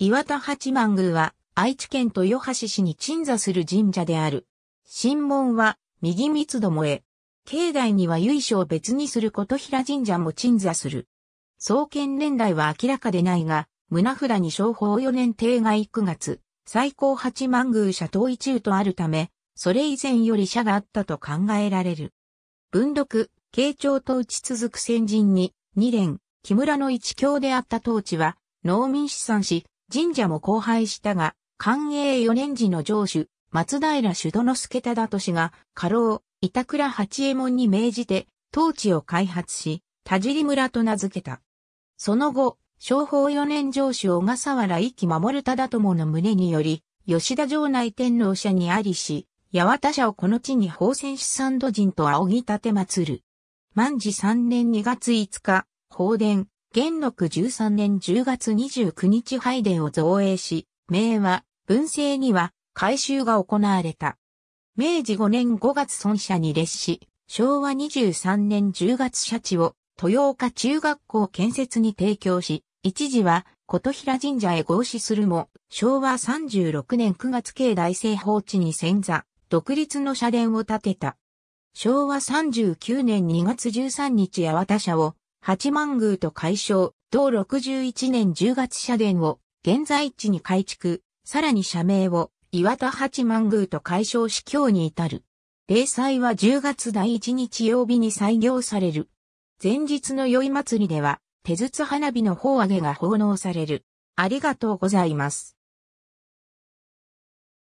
岩田八幡宮は愛知県豊橋市に鎮座する神社である。神門は右三つどもえ。境内には由緒を別にする琴平神社も鎮座する。創建年代は明らかでないが、胸札に商法4年定外9月、最高八幡宮社統一宇とあるため、それ以前より社があったと考えられる。文禄、慶長と打ち続く先人に、二連、木村の一教であった当地は、農民資産し、神社も荒廃したが、寛永四年時の城主、松平主殿助忠氏が、家老、板倉八右衛門に命じて、当地を開発し、田尻村と名付けた。その後、商法四年城主小笠原一守忠友の胸により、吉田城内天皇社にありし、八幡社をこの地に宝泉主三土人と仰ぎ立て祀る。万治三年二月五日、宝殿、元禄13年10月29日拝殿を造営し、明和、文政には、改修が行われた。明治5年5月孫社に列し、昭和23年10月社地を、豊岡中学校建設に提供し、一時は、琴平神社へ合祀するも、昭和36年9月境大政放地に潜座、独立の社殿を建てた。昭和39年2月13日八幡社を八幡宮と解消、同61年10月社殿を現在地に改築、さらに社名を岩田八幡宮と解消し今日に至る。例祭は10月第1日曜日に採用される。前日の宵祭りでは手筒花火の方上げが奉納される。ありがとうございます。